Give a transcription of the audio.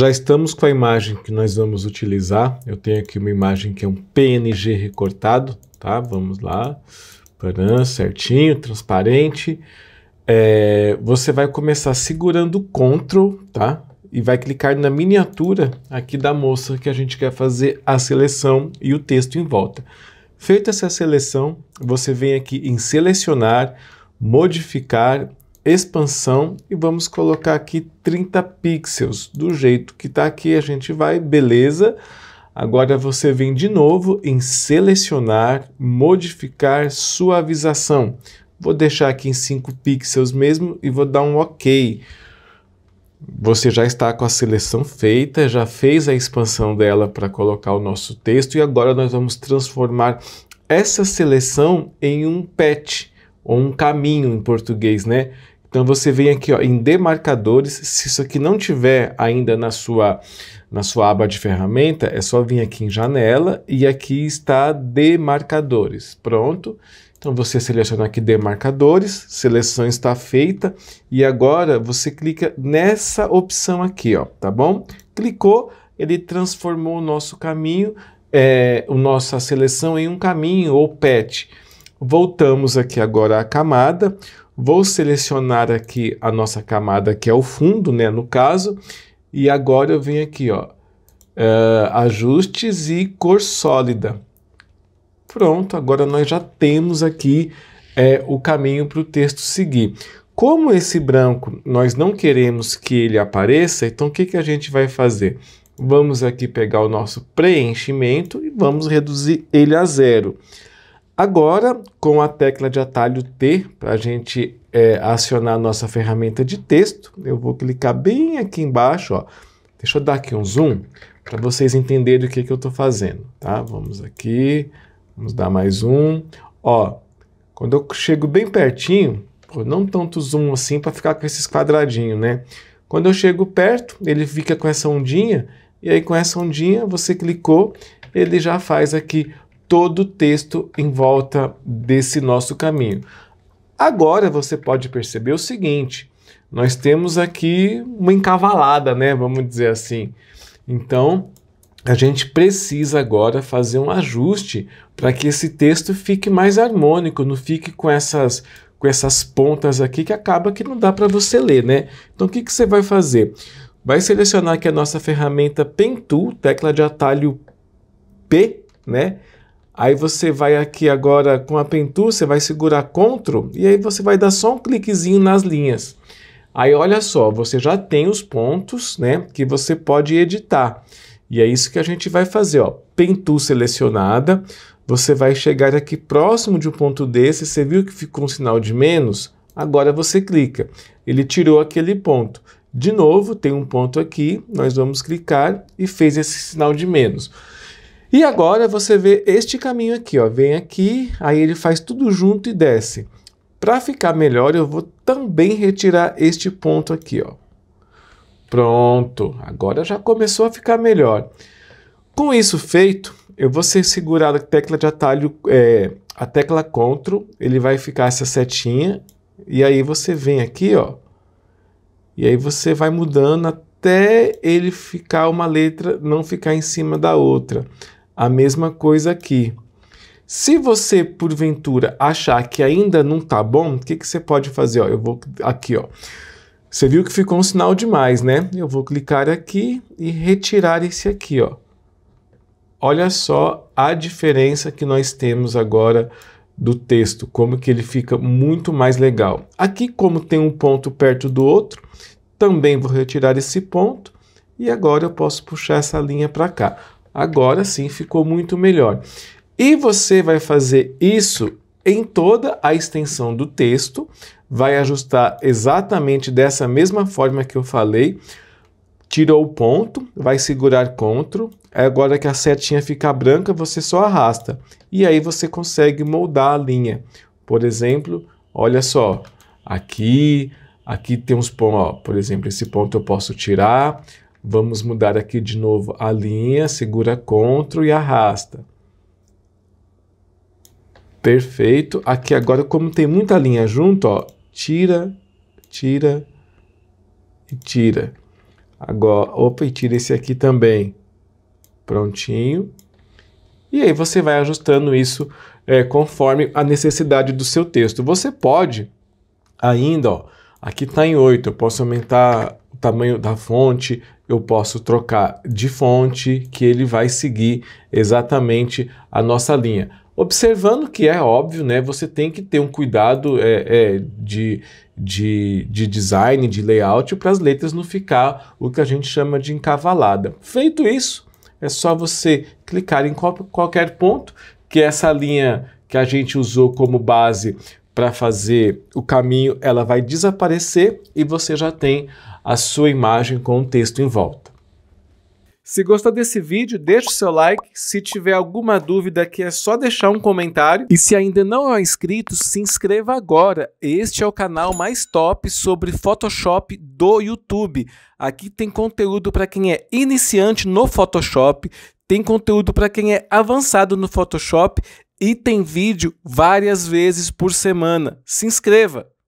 já estamos com a imagem que nós vamos utilizar. Eu tenho aqui uma imagem que é um PNG recortado, tá? Vamos lá. Paran, certinho, transparente. É, você vai começar segurando o Ctrl, tá? E vai clicar na miniatura aqui da moça que a gente quer fazer a seleção e o texto em volta. Feita essa seleção, você vem aqui em selecionar, modificar expansão e vamos colocar aqui 30 pixels. Do jeito que está aqui, a gente vai, beleza. Agora você vem de novo em selecionar, modificar suavização. Vou deixar aqui em 5 pixels mesmo e vou dar um OK. Você já está com a seleção feita, já fez a expansão dela para colocar o nosso texto e agora nós vamos transformar essa seleção em um patch ou um caminho em português, né? Então você vem aqui ó, em demarcadores, se isso aqui não tiver ainda na sua, na sua aba de ferramenta, é só vir aqui em janela e aqui está demarcadores, pronto. Então você seleciona aqui demarcadores, seleção está feita e agora você clica nessa opção aqui, ó, tá bom? Clicou, ele transformou o nosso caminho, é, a nossa seleção em um caminho ou patch. Voltamos aqui agora à camada. Vou selecionar aqui a nossa camada, que é o fundo, né, no caso, e agora eu venho aqui, ó, uh, ajustes e cor sólida. Pronto, agora nós já temos aqui é, o caminho para o texto seguir. Como esse branco nós não queremos que ele apareça, então o que, que a gente vai fazer? Vamos aqui pegar o nosso preenchimento e vamos reduzir ele a zero. Agora, com a tecla de atalho T, para a gente é, acionar a nossa ferramenta de texto, eu vou clicar bem aqui embaixo, ó. Deixa eu dar aqui um zoom para vocês entenderem o que, que eu estou fazendo, tá? Vamos aqui, vamos dar mais um. Ó, quando eu chego bem pertinho, pô, não tanto zoom assim para ficar com esses quadradinhos, né? Quando eu chego perto, ele fica com essa ondinha, e aí com essa ondinha você clicou, ele já faz aqui todo o texto em volta desse nosso caminho. Agora você pode perceber o seguinte: nós temos aqui uma encavalada, né? Vamos dizer assim. Então, a gente precisa agora fazer um ajuste para que esse texto fique mais harmônico, não fique com essas com essas pontas aqui que acaba que não dá para você ler, né? Então o que, que você vai fazer? Vai selecionar aqui a nossa ferramenta Pen Tool, tecla de atalho P, né? Aí você vai aqui agora com a pentu, você vai segurar CTRL e aí você vai dar só um cliquezinho nas linhas. Aí olha só, você já tem os pontos, né, que você pode editar. E é isso que a gente vai fazer, ó. Pentu selecionada, você vai chegar aqui próximo de um ponto desse, você viu que ficou um sinal de menos? Agora você clica. Ele tirou aquele ponto. De novo, tem um ponto aqui, nós vamos clicar e fez esse sinal de menos. E agora você vê este caminho aqui, ó. Vem aqui, aí ele faz tudo junto e desce. Para ficar melhor, eu vou também retirar este ponto aqui, ó. Pronto, agora já começou a ficar melhor. Com isso feito, eu vou ser segurado a tecla de atalho, é, a tecla CTRL, ele vai ficar essa setinha, e aí você vem aqui, ó, e aí você vai mudando até ele ficar uma letra, não ficar em cima da outra. A mesma coisa aqui. Se você, porventura, achar que ainda não tá bom, o que, que você pode fazer? Ó, eu vou aqui, ó. Você viu que ficou um sinal demais, né? Eu vou clicar aqui e retirar esse aqui, ó. Olha só a diferença que nós temos agora do texto, como que ele fica muito mais legal. Aqui, como tem um ponto perto do outro, também vou retirar esse ponto e agora eu posso puxar essa linha para cá. Agora sim ficou muito melhor. E você vai fazer isso em toda a extensão do texto, vai ajustar exatamente dessa mesma forma que eu falei. Tirou o ponto, vai segurar CTRL, agora que a setinha fica branca, você só arrasta. E aí você consegue moldar a linha. Por exemplo, olha só, aqui, aqui tem uns pontos, por exemplo, esse ponto eu posso tirar, Vamos mudar aqui de novo a linha, segura CTRL e arrasta. Perfeito. Aqui agora, como tem muita linha junto, ó, tira, tira e tira. Agora, opa, e tira esse aqui também. Prontinho. E aí você vai ajustando isso é, conforme a necessidade do seu texto. Você pode ainda, ó, aqui está em 8, eu posso aumentar o tamanho da fonte, eu posso trocar de fonte que ele vai seguir exatamente a nossa linha. Observando que é óbvio, né? Você tem que ter um cuidado é, é, de, de, de design, de layout, para as letras não ficar o que a gente chama de encavalada. Feito isso, é só você clicar em qualquer ponto, que essa linha que a gente usou como base para fazer o caminho, ela vai desaparecer e você já tem a sua imagem com um texto em volta. Se gostou desse vídeo, deixe o seu like. Se tiver alguma dúvida aqui, é só deixar um comentário. E se ainda não é inscrito, se inscreva agora. Este é o canal mais top sobre Photoshop do YouTube. Aqui tem conteúdo para quem é iniciante no Photoshop, tem conteúdo para quem é avançado no Photoshop e tem vídeo várias vezes por semana. Se inscreva!